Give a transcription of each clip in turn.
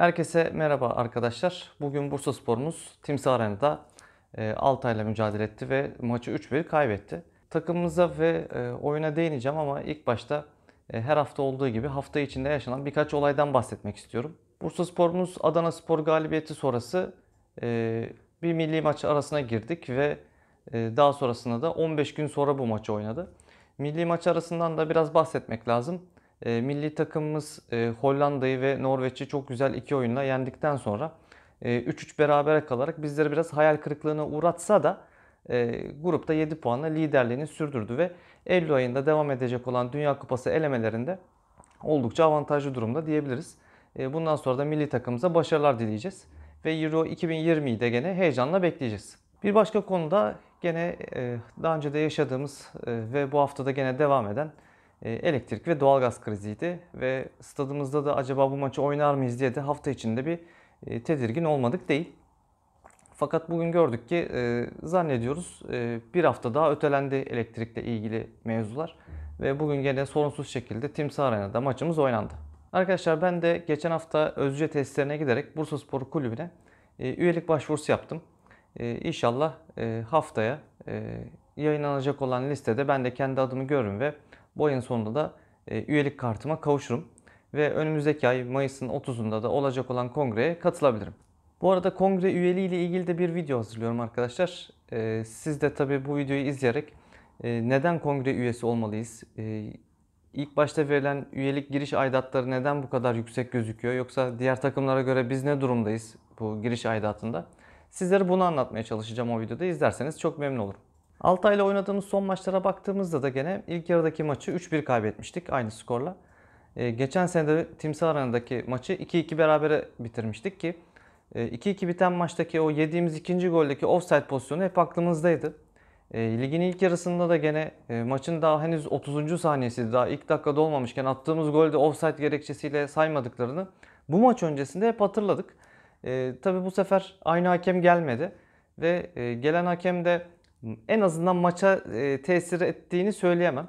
Herkese merhaba arkadaşlar. Bugün Bursa Spor'umuz Timsah Arena'da e, Altay'la mücadele etti ve maçı 3-1 kaybetti. Takımımıza ve e, oyuna değineceğim ama ilk başta e, her hafta olduğu gibi hafta içinde yaşanan birkaç olaydan bahsetmek istiyorum. Bursa Spor'umuz Adana Spor galibiyeti sonrası e, bir milli maç arasına girdik ve daha sonrasında da 15 gün sonra bu maçı oynadı. Milli maç arasından da biraz bahsetmek lazım e, milli takımımız e, Hollanda'yı ve Norveç'i çok güzel iki oyunla yendikten sonra e, 3-3 berabere kalarak bizleri biraz hayal kırıklığına uğratsa da e, grupta 7 puanla liderliğini sürdürdü ve Eylül ayında devam edecek olan Dünya Kupası elemelerinde oldukça avantajlı durumda diyebiliriz. E, bundan sonra da milli takımımıza başarılar dileyeceğiz ve Euro 2020'yi de gene heyecanla bekleyeceğiz. Bir başka konuda gene e, daha önce de yaşadığımız e, ve bu haftada gene devam eden ee, elektrik ve doğalgaz kriziydi ve stadımızda da acaba bu maçı oynar mıyız diye de hafta içinde bir e, tedirgin olmadık değil. Fakat bugün gördük ki e, zannediyoruz e, bir hafta daha ötelendi elektrikle ilgili mevzular. Ve bugün gene sorunsuz şekilde Timsah Arena'da maçımız oynandı. Arkadaşlar ben de geçen hafta Özce testlerine giderek Bursa Spor Kulübü'ne üyelik başvurusu yaptım. E, inşallah haftaya yayınlanacak olan listede ben de kendi adımı görürüm ve bu ayın sonunda da e, üyelik kartıma kavuşurum. Ve önümüzdeki ay Mayıs'ın 30'unda da olacak olan kongreye katılabilirim. Bu arada kongre üyeliği ile ilgili de bir video hazırlıyorum arkadaşlar. E, siz de tabi bu videoyu izleyerek e, neden kongre üyesi olmalıyız? E, ilk başta verilen üyelik giriş aidatları neden bu kadar yüksek gözüküyor? Yoksa diğer takımlara göre biz ne durumdayız bu giriş aidatında? Sizlere bunu anlatmaya çalışacağım o videoda. İzlerseniz çok memnun olurum. Altay ile oynadığımız son maçlara baktığımızda da gene ilk yarıdaki maçı 3-1 kaybetmiştik aynı skorla. E, geçen sene de Timsah Arena'daki maçı 2-2 berabere bitirmiştik ki 2-2 e, biten maçtaki o yediğimiz ikinci goldeki offside pozisyonu hep aklımızdaydı. E, ligin ilk yarısında da gene e, maçın daha henüz 30. saniyesi daha ilk dakikada olmamışken attığımız golde offside gerekçesiyle saymadıklarını bu maç öncesinde hep hatırladık. E, tabii bu sefer aynı hakem gelmedi ve e, gelen hakem de en azından maça e, tesir ettiğini söyleyemem.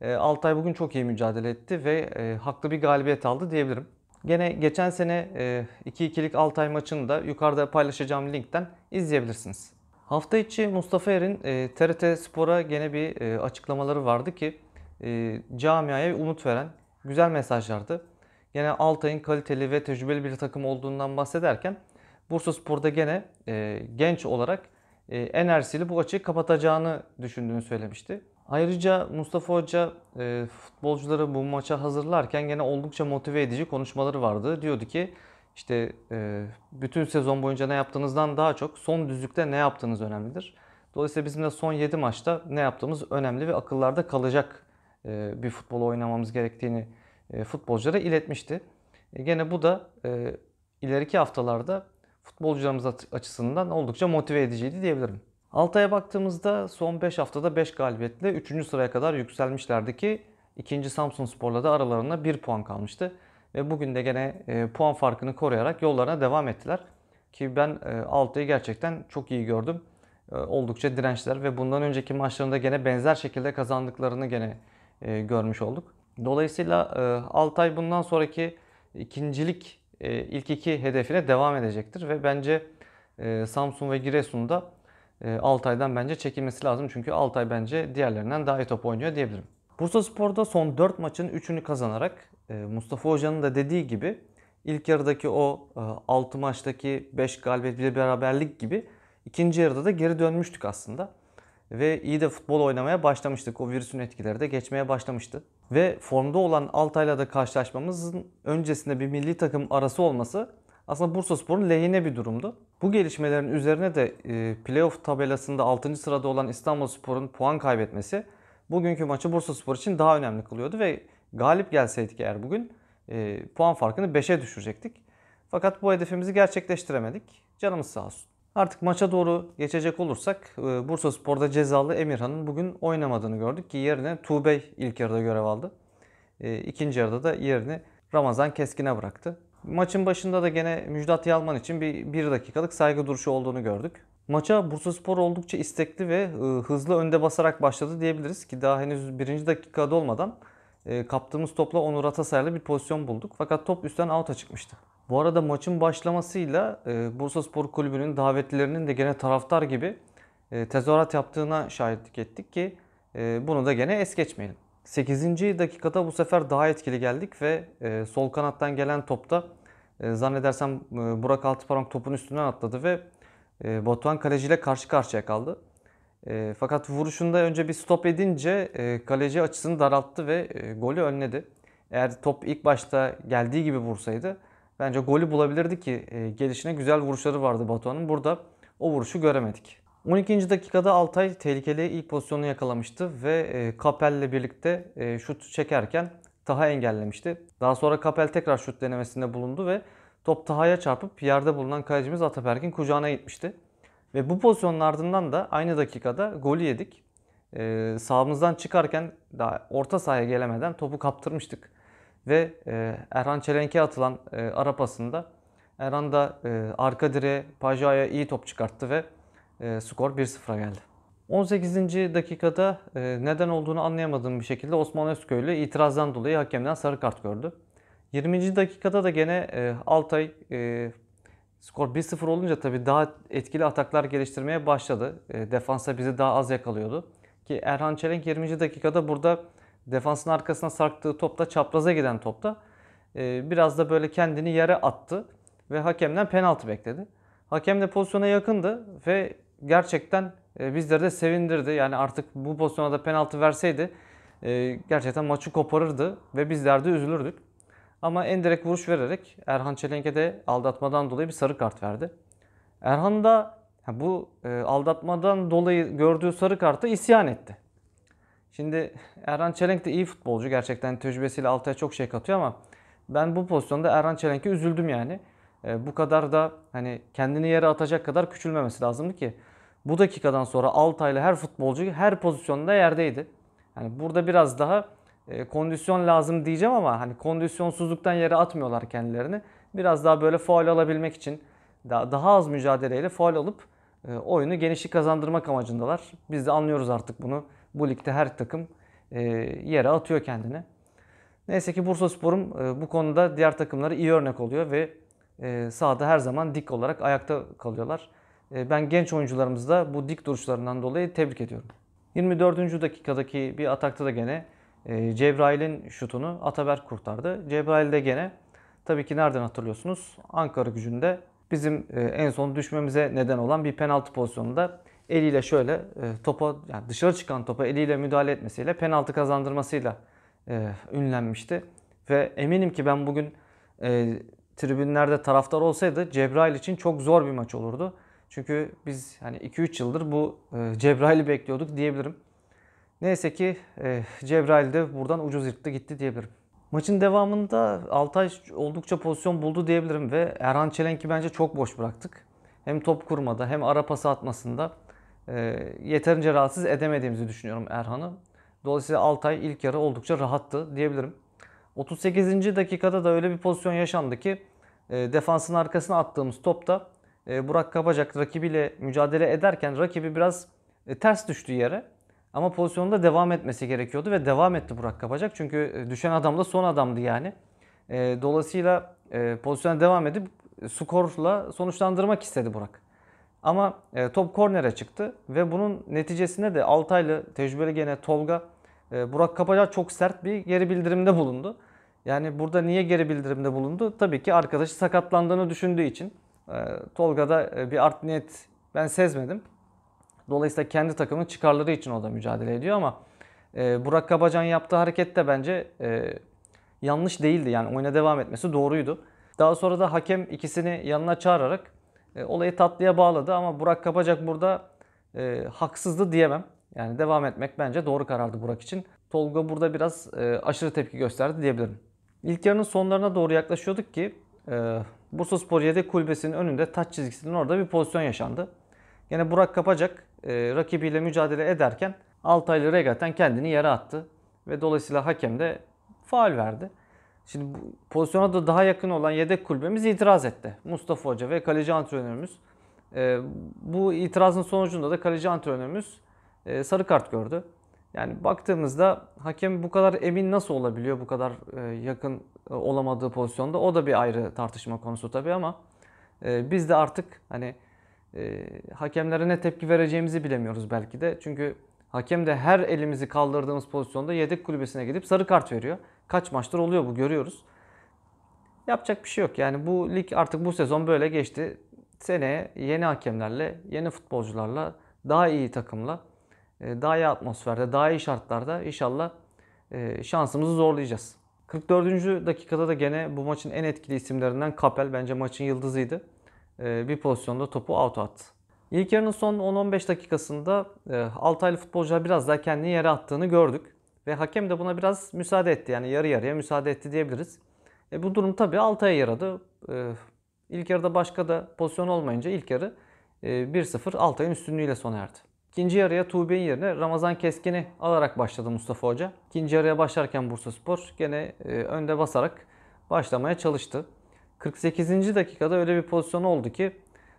E, Altay bugün çok iyi mücadele etti ve e, haklı bir galibiyet aldı diyebilirim. Gene geçen sene e, 2-2'lik Altay maçını da yukarıda paylaşacağım linkten izleyebilirsiniz. Hafta içi Mustafa Er'in e, TRT Spor'a gene bir e, açıklamaları vardı ki e, camiaya umut veren güzel mesajlardı. Gene Altay'ın kaliteli ve tecrübeli bir takım olduğundan bahsederken Bursa Spor'da gene e, genç olarak e, enerjisiyle bu açığı kapatacağını düşündüğünü söylemişti. Ayrıca Mustafa Hoca e, futbolcuları bu maça hazırlarken gene oldukça motive edici konuşmaları vardı. Diyordu ki işte e, bütün sezon boyunca ne yaptığınızdan daha çok son düzlükte ne yaptığınız önemlidir. Dolayısıyla bizim de son 7 maçta ne yaptığımız önemli ve akıllarda kalacak bir futbol oynamamız gerektiğini futbolculara iletmişti. E, gene bu da ileriki haftalarda futbolcularımız açısından oldukça motive ediciydi diyebilirim. Altay'a baktığımızda son 5 haftada 5 galibiyetle 3. sıraya kadar yükselmişlerdi ki 2. Samsun Spor'la da aralarında 1 puan kalmıştı. Ve bugün de gene e, puan farkını koruyarak yollarına devam ettiler. Ki ben e, Altay'ı gerçekten çok iyi gördüm. E, oldukça dirençler ve bundan önceki maçlarında gene benzer şekilde kazandıklarını gene görmüş olduk. Dolayısıyla Altay bundan sonraki ikincilik e, ilk iki hedefine devam edecektir ve bence e, Samsung ve Giresun'da e, aydan bence çekilmesi lazım. Çünkü ay bence diğerlerinden daha iyi top oynuyor diyebilirim. Bursa Spor'da son 4 maçın 3'ünü kazanarak Mustafa Hoca'nın da dediği gibi ilk yarıdaki o 6 maçtaki 5 galibiyet bir beraberlik gibi ikinci yarıda da geri dönmüştük aslında ve iyi de futbol oynamaya başlamıştık. O virüsün etkileri de geçmeye başlamıştı. Ve formda olan Altay'la da karşılaşmamızın öncesinde bir milli takım arası olması aslında Bursa Spor'un lehine bir durumdu. Bu gelişmelerin üzerine de e, playoff tabelasında 6. sırada olan İstanbul Spor'un puan kaybetmesi bugünkü maçı Bursa Spor için daha önemli kılıyordu ve galip gelseydik eğer bugün e, puan farkını 5'e düşürecektik. Fakat bu hedefimizi gerçekleştiremedik. Canımız sağ olsun. Artık maça doğru geçecek olursak e, Bursa Spor'da cezalı Emirhan'ın bugün oynamadığını gördük ki yerine Tuğbey ilk yarıda görev aldı. E, ikinci yarıda da yerini Ramazan Keskin'e bıraktı. Maçın başında da gene Müjdat Yalman için bir bir dakikalık saygı duruşu olduğunu gördük. Maça Bursa Spor oldukça istekli ve e, hızlı önde basarak başladı diyebiliriz ki daha henüz birinci dakikada olmadan ee, kaptığımız topla Onur Atasay'la bir pozisyon bulduk. Fakat top üstten out'a çıkmıştı. Bu arada maçın başlamasıyla e, Bursa Spor Kulübü'nün davetlilerinin de gene taraftar gibi e, tezahürat yaptığına şahitlik ettik ki e, bunu da gene es geçmeyelim. 8. dakikada bu sefer daha etkili geldik ve e, sol kanattan gelen topta e, zannedersem Burak Altıparmak topun üstünden atladı ve e, Batuhan kaleciyle karşı karşıya kaldı. E, fakat vuruşunda önce bir stop edince e, kaleci açısını daralttı ve e, golü önledi. Eğer top ilk başta geldiği gibi vursaydı bence golü bulabilirdi ki e, gelişine güzel vuruşları vardı Batuhan'ın. Burada o vuruşu göremedik. 12. dakikada Altay tehlikeli ilk pozisyonu yakalamıştı ve e, Kapel'le birlikte e, şut çekerken Taha engellemişti. Daha sonra Kapel tekrar şut denemesinde bulundu ve top Taha'ya çarpıp yerde bulunan kalecimiz Ataberk'in kucağına gitmişti. Ve bu pozisyonun ardından da aynı dakikada golü yedik. E, ee, sağımızdan çıkarken daha orta sahaya gelemeden topu kaptırmıştık. Ve e, Erhan Çelenk'e atılan e, ara pasında Erhan da e, arka direğe Paja'ya iyi top çıkarttı ve e, skor 1-0'a geldi. 18. dakikada e, neden olduğunu anlayamadığım bir şekilde Osman Özköylü itirazdan dolayı hakemden sarı kart gördü. 20. dakikada da gene e, Altay e, Skor 1-0 olunca tabii daha etkili ataklar geliştirmeye başladı. E, defansa bizi daha az yakalıyordu. Ki Erhan Çelenk 20. dakikada burada defansın arkasına sarktığı topta çapraza giden topta e, biraz da böyle kendini yere attı ve hakemden penaltı bekledi. Hakem de pozisyona yakındı ve gerçekten e, bizleri de sevindirdi. Yani artık bu pozisyona da penaltı verseydi e, gerçekten maçı koparırdı ve bizler de üzülürdük. Ama en endirek vuruş vererek Erhan Çelenk'e de aldatmadan dolayı bir sarı kart verdi. Erhan da bu e, aldatmadan dolayı gördüğü sarı kartı isyan etti. Şimdi Erhan Çelenk de iyi futbolcu. Gerçekten tecrübesiyle Altay'a çok şey katıyor ama ben bu pozisyonda Erhan Çelenk'e üzüldüm yani. E, bu kadar da hani kendini yere atacak kadar küçülmemesi lazımdı ki. Bu dakikadan sonra Altay'la her futbolcu her pozisyonda yerdeydi. Yani burada biraz daha e, kondisyon lazım diyeceğim ama hani kondisyonsuzluktan yere atmıyorlar kendilerini. Biraz daha böyle faal alabilmek için daha, daha az mücadeleyle faal alıp e, oyunu genişlik kazandırmak amacındalar. Biz de anlıyoruz artık bunu. Bu ligde her takım e, yere atıyor kendini. Neyse ki Bursa Spor'um e, bu konuda diğer takımlara iyi örnek oluyor ve e, sahada her zaman dik olarak ayakta kalıyorlar. E, ben genç oyuncularımızı da bu dik duruşlarından dolayı tebrik ediyorum. 24. dakikadaki bir atakta da gene e, Cebrail'in şutunu Ataberk kurtardı. Cebrail de gene tabii ki nereden hatırlıyorsunuz? Ankara gücünde bizim e, en son düşmemize neden olan bir penaltı pozisyonunda eliyle şöyle e, topa yani dışarı çıkan topa eliyle müdahale etmesiyle penaltı kazandırmasıyla e, ünlenmişti. Ve eminim ki ben bugün e, tribünlerde taraftar olsaydı Cebrail için çok zor bir maç olurdu. Çünkü biz hani 2-3 yıldır bu e, Cebrail'i bekliyorduk diyebilirim. Neyse ki e, Cebrail de buradan ucuz yırttı gitti diyebilirim. Maçın devamında Altay oldukça pozisyon buldu diyebilirim ve Erhan Çelenk'i bence çok boş bıraktık. Hem top kurmada hem ara pası atmasında e, yeterince rahatsız edemediğimizi düşünüyorum Erhan'ı. Dolayısıyla Altay ilk yarı oldukça rahattı diyebilirim. 38. dakikada da öyle bir pozisyon yaşandı ki e, defansın arkasına attığımız topta e, Burak Kabacak rakibiyle mücadele ederken rakibi biraz e, ters düştü yere. Ama pozisyonda devam etmesi gerekiyordu ve devam etti Burak Kapacak. Çünkü e, düşen adam da son adamdı yani. E, dolayısıyla e, pozisyona devam edip e, skorla sonuçlandırmak istedi Burak. Ama top kornere çıktı ve bunun neticesinde de Altaylı tecrübeli gene Tolga Burak Kapacak çok sert bir geri bildirimde bulundu. Yani burada niye geri bildirimde bulundu? Tabii ki arkadaşı sakatlandığını düşündüğü için. Tolga'da bir art niyet ben sezmedim. Dolayısıyla kendi takımın çıkarları için o da mücadele ediyor ama e, Burak Kabacan yaptığı hareket de bence e, yanlış değildi. Yani oyuna devam etmesi doğruydu. Daha sonra da hakem ikisini yanına çağırarak e, olayı tatlıya bağladı ama Burak Kapacak burada e, haksızdı diyemem. Yani devam etmek bence doğru karardı Burak için. Tolga burada biraz e, aşırı tepki gösterdi diyebilirim. İlk yarının sonlarına doğru yaklaşıyorduk ki e, Bursaspor yedek kulübesinin önünde taç çizgisinin orada bir pozisyon yaşandı. Yine Burak Kapacak e, rakibiyle mücadele ederken Altaylı Regaten kendini yere attı. Ve dolayısıyla hakem de faal verdi. Şimdi pozisyona da daha yakın olan yedek kulübemiz itiraz etti. Mustafa Hoca ve kaleci antrenörümüz. E, bu itirazın sonucunda da kaleci antrenörümüz e, sarı kart gördü. Yani baktığımızda hakem bu kadar emin nasıl olabiliyor bu kadar e, yakın e, olamadığı pozisyonda? O da bir ayrı tartışma konusu tabii ama e, biz de artık hani e, hakemlere ne tepki vereceğimizi bilemiyoruz belki de. Çünkü hakem de her elimizi kaldırdığımız pozisyonda yedek kulübesine gidip sarı kart veriyor. Kaç maçtır oluyor bu görüyoruz. Yapacak bir şey yok. Yani bu lig artık bu sezon böyle geçti. Seneye yeni hakemlerle, yeni futbolcularla, daha iyi takımla, e, daha iyi atmosferde, daha iyi şartlarda inşallah e, şansımızı zorlayacağız. 44. dakikada da gene bu maçın en etkili isimlerinden Kapel bence maçın yıldızıydı. Ee, bir pozisyonda topu out attı. İlk yarının son 10-15 dakikasında e, Altaylı futbolcular biraz daha kendini yere attığını gördük. Ve hakem de buna biraz müsaade etti. Yani yarı yarıya müsaade etti diyebiliriz. E bu durum tabii Altay'a yaradı. E, ilk yarıda başka da pozisyon olmayınca ilk yarı e, 1-0 Altay'ın üstünlüğüyle sona erdi. İkinci yarıya Tuğbe'nin yerine Ramazan Keskin'i alarak başladı Mustafa Hoca. İkinci yarıya başlarken Bursaspor gene e, önde basarak başlamaya çalıştı. 48. dakikada öyle bir pozisyon oldu ki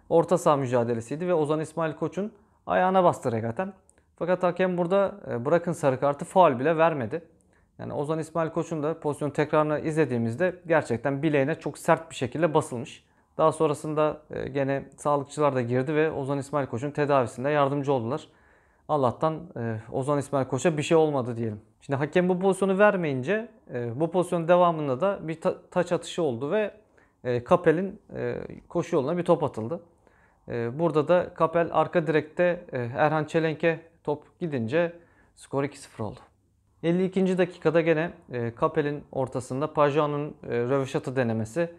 orta saha mücadelesiydi ve Ozan İsmail Koç'un ayağına bastı regaten. Fakat hakem burada e, bırakın sarı kartı faal bile vermedi. Yani Ozan İsmail Koç'un da pozisyon tekrarını izlediğimizde gerçekten bileğine çok sert bir şekilde basılmış. Daha sonrasında e, gene sağlıkçılar da girdi ve Ozan İsmail Koç'un tedavisinde yardımcı oldular. Allah'tan e, Ozan İsmail Koç'a bir şey olmadı diyelim. Şimdi hakem bu pozisyonu vermeyince bu pozisyonun devamında da bir ta- taç atışı oldu ve e, Kapel'in e, koşu yoluna bir top atıldı. E, burada da Kapel arka direkte e, Erhan Çelenk'e top gidince skor 2-0 oldu. 52. dakikada gene e, Kapel'in ortasında Pajon'un e, röveşatı denemesi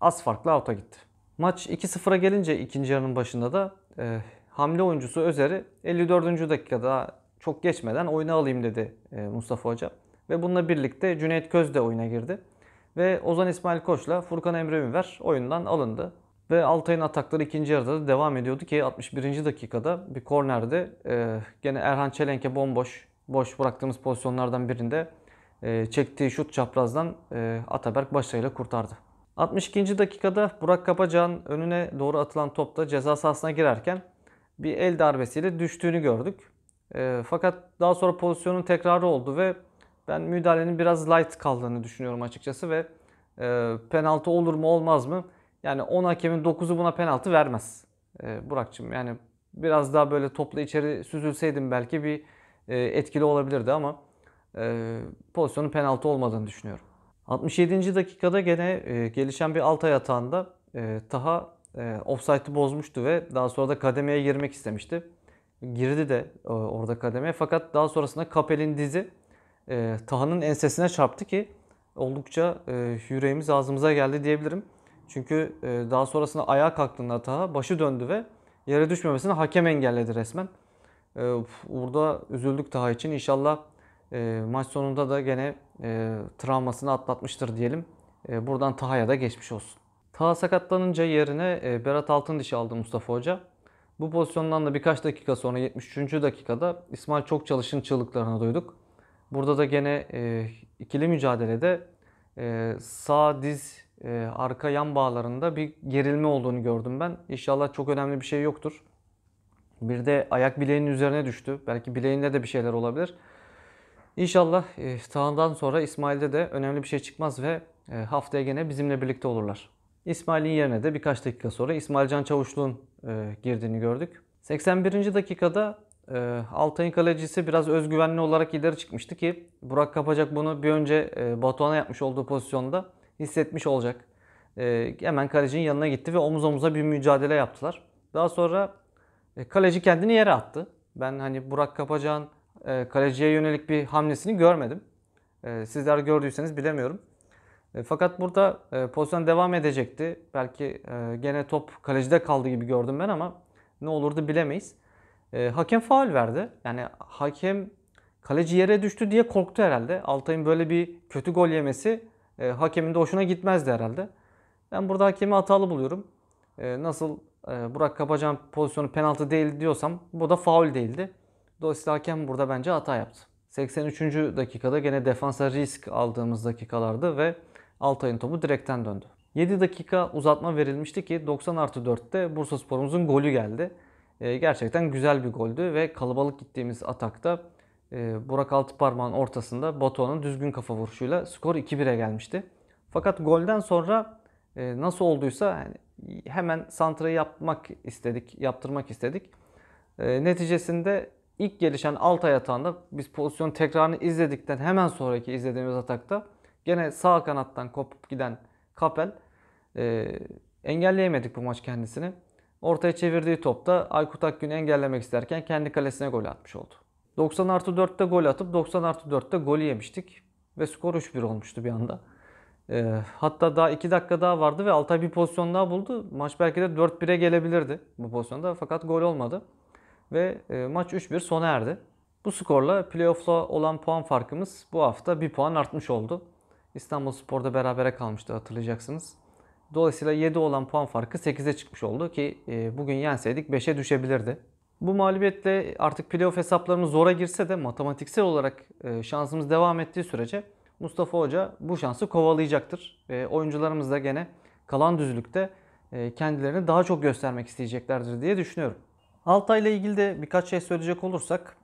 az farklı out'a gitti. Maç 2-0'a gelince ikinci yarının başında da e, hamle oyuncusu Özer'i 54. dakikada çok geçmeden oyuna alayım dedi e, Mustafa Hoca. Ve bununla birlikte Cüneyt Köz de oyuna girdi. Ve Ozan İsmail Koç'la Furkan Emre Ünver oyundan alındı. Ve Altay'ın atakları ikinci yarıda da devam ediyordu ki 61. dakikada bir kornerde e, gene Erhan Çelenk'e bomboş, boş bıraktığımız pozisyonlardan birinde e, çektiği şut çaprazdan e, Ataberk başarıyla kurtardı. 62. dakikada Burak Kapacağ'ın önüne doğru atılan topta ceza sahasına girerken bir el darbesiyle düştüğünü gördük. E, fakat daha sonra pozisyonun tekrarı oldu ve ben müdahalenin biraz light kaldığını düşünüyorum açıkçası ve e, penaltı olur mu olmaz mı? Yani 10 hakemin 9'u buna penaltı vermez. E, Burak'cığım yani biraz daha böyle topla içeri süzülseydim belki bir e, etkili olabilirdi ama e, pozisyonun penaltı olmadığını düşünüyorum. 67. dakikada gene e, gelişen bir alt ayatağında e, Taha e, offside'ı bozmuştu ve daha sonra da kademeye girmek istemişti. Girdi de e, orada kademeye fakat daha sonrasında Kapel'in dizi e, Taha'nın ensesine çarptı ki oldukça e, yüreğimiz ağzımıza geldi diyebilirim. Çünkü e, daha sonrasında ayağa kalktığında Taha başı döndü ve yere düşmemesini hakem engelledi resmen. E, burada üzüldük Taha için. İnşallah e, maç sonunda da gene e, travmasını atlatmıştır diyelim. E, buradan Taha'ya da geçmiş olsun. Taha sakatlanınca yerine e, Berat Altındiş'i aldı Mustafa Hoca. Bu pozisyondan da birkaç dakika sonra 73. dakikada İsmail çok çalışın çığlıklarını duyduk. Burada da gene e, ikili mücadelede e, sağ diz e, arka yan bağlarında bir gerilme olduğunu gördüm ben. İnşallah çok önemli bir şey yoktur. Bir de ayak bileğinin üzerine düştü. Belki bileğinde de bir şeyler olabilir. İnşallah e, Tağ'dan sonra İsmail'de de önemli bir şey çıkmaz ve e, haftaya gene bizimle birlikte olurlar. İsmail'in yerine de birkaç dakika sonra İsmail Can Çavuşlu'nun e, girdiğini gördük. 81. dakikada e, Altay'ın kalecisi biraz özgüvenli olarak ileri çıkmıştı ki Burak Kapacak bunu bir önce e, Batuhan'a yapmış olduğu pozisyonda hissetmiş olacak. Ee, hemen kalecinin yanına gitti ve omuz omuza bir mücadele yaptılar. Daha sonra e, kaleci kendini yere attı. Ben hani Burak Kapacak'ın e, kaleciye yönelik bir hamlesini görmedim. Ee, sizler gördüyseniz bilemiyorum. E, fakat burada pozisyon devam edecekti. Belki gene top kalecide kaldı gibi gördüm ben ama ne olurdu bilemeyiz. E, hakem faal verdi. Yani hakem kaleci yere düştü diye korktu herhalde. Altay'ın böyle bir kötü gol yemesi e, hakemin de hoşuna gitmezdi herhalde. Ben burada hakemi hatalı buluyorum. E, nasıl e, Burak Kapacan pozisyonu penaltı değil diyorsam bu da faul değildi. Dolayısıyla hakem burada bence hata yaptı. 83. dakikada gene defansa risk aldığımız dakikalardı ve Altay'ın topu direkten döndü. 7 dakika uzatma verilmişti ki 90 artı 4'te Bursa Spor'umuzun golü geldi. Ee, gerçekten güzel bir goldü ve kalabalık gittiğimiz atakta e, Burak Altıparmağ'ın ortasında Batuhan'ın düzgün kafa vuruşuyla skor 2-1'e gelmişti. Fakat golden sonra e, nasıl olduysa hemen santrayı yapmak istedik, yaptırmak istedik. E, neticesinde ilk gelişen Altay atağında biz pozisyon tekrarını izledikten hemen sonraki izlediğimiz atakta gene sağ kanattan kopup giden Kapel e, engelleyemedik bu maç kendisini. Ortaya çevirdiği topta Aykut Akgün'ü engellemek isterken kendi kalesine gol atmış oldu. 90 artı 4'te gol atıp 90 artı 4'te golü yemiştik. Ve skor 3-1 olmuştu bir anda. E, hatta daha 2 dakika daha vardı ve Altay bir pozisyon daha buldu. Maç belki de 4-1'e gelebilirdi bu pozisyonda fakat gol olmadı. Ve e, maç 3-1 sona erdi. Bu skorla playoff'la olan puan farkımız bu hafta 1 puan artmış oldu. İstanbul Spor'da berabere kalmıştı hatırlayacaksınız. Dolayısıyla 7 olan puan farkı 8'e çıkmış oldu ki e, bugün yenseydik 5'e düşebilirdi. Bu mağlubiyetle artık playoff hesaplarımız zora girse de matematiksel olarak e, şansımız devam ettiği sürece Mustafa Hoca bu şansı kovalayacaktır. Oyuncularımız da gene kalan düzlükte e, kendilerini daha çok göstermek isteyeceklerdir diye düşünüyorum. Altay ile ilgili de birkaç şey söyleyecek olursak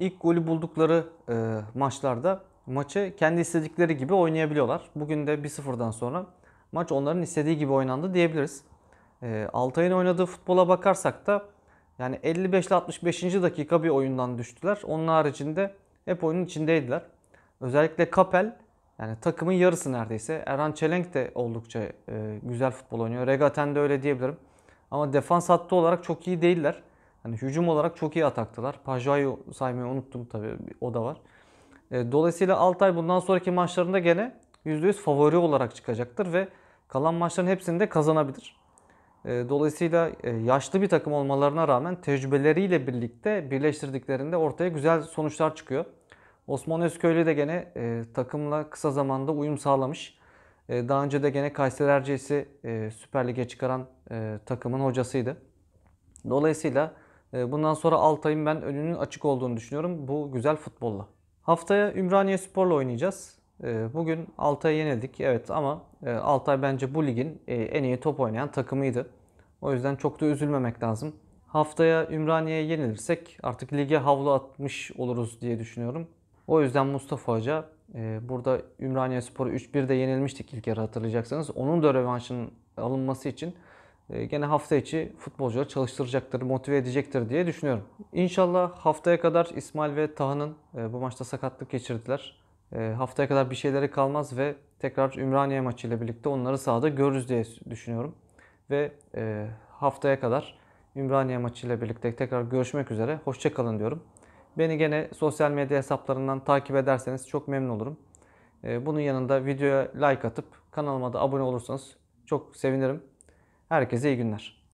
ilk golü buldukları maçlarda maçı kendi istedikleri gibi oynayabiliyorlar. Bugün de 1-0'dan sonra maç onların istediği gibi oynandı diyebiliriz. E, Altay'ın oynadığı futbola bakarsak da yani 55 ile 65. dakika bir oyundan düştüler. Onun haricinde hep oyunun içindeydiler. Özellikle Kapel yani takımın yarısı neredeyse. Erhan Çelenk de oldukça e, güzel futbol oynuyor. Regaten de öyle diyebilirim. Ama defans hattı olarak çok iyi değiller. Yani hücum olarak çok iyi ataktılar. Pajayu saymayı unuttum tabii. O da var. E, dolayısıyla Altay bundan sonraki maçlarında gene %100 favori olarak çıkacaktır ve Kalan maçların hepsini de kazanabilir. Ee, dolayısıyla e, yaşlı bir takım olmalarına rağmen tecrübeleriyle birlikte birleştirdiklerinde ortaya güzel sonuçlar çıkıyor. Osman Özköylü de gene e, takımla kısa zamanda uyum sağlamış. E, daha önce de gene Kayseri Erciyes'i Süper Lig'e çıkaran takımın hocasıydı. Dolayısıyla bundan sonra Altay'ın ben önünün açık olduğunu düşünüyorum bu güzel futbolla. Haftaya Ümraniye Spor'la oynayacağız. Ee, bugün Altay'a yenildik. Evet ama e, Altay bence bu ligin e, en iyi top oynayan takımıydı. O yüzden çok da üzülmemek lazım. Haftaya Ümraniye'ye yenilirsek artık lige havlu atmış oluruz diye düşünüyorum. O yüzden Mustafa Hoca e, burada Ümraniye Spor'u 3-1'de yenilmiştik ilk yarı hatırlayacaksanız Onun da revanşının alınması için gene hafta içi futbolcuları çalıştıracaktır, motive edecektir diye düşünüyorum. İnşallah haftaya kadar İsmail ve Taha'nın bu maçta sakatlık geçirdiler. Ee, haftaya kadar bir şeylere kalmaz ve tekrar Ümraniye maçıyla birlikte onları sahada görürüz diye düşünüyorum. Ve e, haftaya kadar Ümraniye maçıyla birlikte tekrar görüşmek üzere. Hoşçakalın diyorum. Beni gene sosyal medya hesaplarından takip ederseniz çok memnun olurum. Ee, bunun yanında videoya like atıp kanalıma da abone olursanız çok sevinirim. Herkese iyi günler.